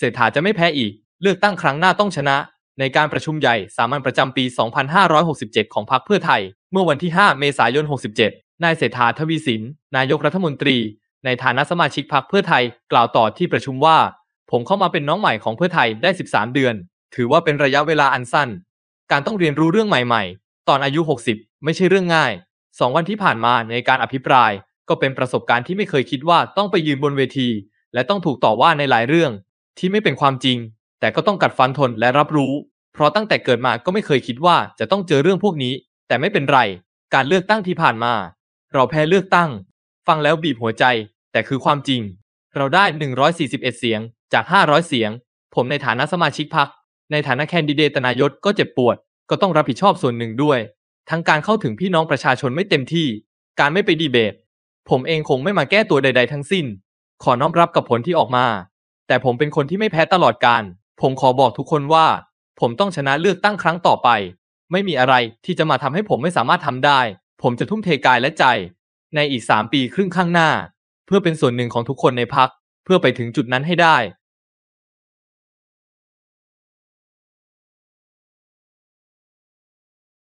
เศรษฐาจะไม่แพ้อีก เลือกตั้งครั้งหน้าต้องชนะ ในการประชุมใหญ่สามัญประจำปี 2567 ของพรรคเพื่อไทย เมื่อวันที่ 5 เมษายน 67 นายเศรษฐาทวีสิน นายกรัฐมนตรี ในฐานะสมาชิกพรรคเพื่อไทยกล่าวต่อที่ประชุมว่า ผมเข้ามาเป็นน้องใหม่ของเพื่อไทยได้ 13 เดือน ถือว่าเป็นระยะเวลาอันสั้น การต้องเรียนรู้เรื่องใหม่ ๆ ตอนอายุ 60 ไม่ใช่เรื่องง่ายสองวันที่ผ่านมาในการอภิปราย ก็เป็นประสบการณ์ที่ไม่เคยคิดว่าต้องไปยืนบนเวที และต้องถูกต่อว่าในหลายเรื่องที่ไม่เป็นความจริง แต่ก็ต้องกัดฟันทนและรับรู้ เพราะตั้งแต่เกิดมาก็ไม่เคยคิดว่าจะต้องเจอเรื่องพวกนี้ แต่ไม่เป็นไรการเลือกตั้งที่ผ่านมา เราแพ้เลือกตั้ง ฟังแล้วบีบหัวใจ แต่คือความจริง เราได้141เสียงจาก500เสียงผมในฐานะสมาชิกพรรคในฐานะแคนดิเดตนายกก็เจ็บปวดก็ต้องรับผิดชอบส่วนหนึ่งด้วย ทั้งการเข้าถึงพี่น้องประชาชนไม่เต็มที่ การไม่ไปดีเบต ผมเองคงไม่มาแก้ตัวใดๆ ทั้งสิ้น ขอน้อมรับกับผลที่ออกมาแต่ผมเป็นคนที่ไม่แพ้ตลอดการ ผมขอบอกทุกคนว่า ผมต้องชนะเลือกตั้งครั้งต่อไป ไม่มีอะไรที่จะมาทำให้ผมไม่สามารถทำได้ ผมจะทุ่มเทกายและใจ ในอีกสามปีครึ่งข้างหน้า เพื่อเป็นส่วนหนึ่งของทุกคนในพัก เพื่อไปถึงจุดนั้นให้ได้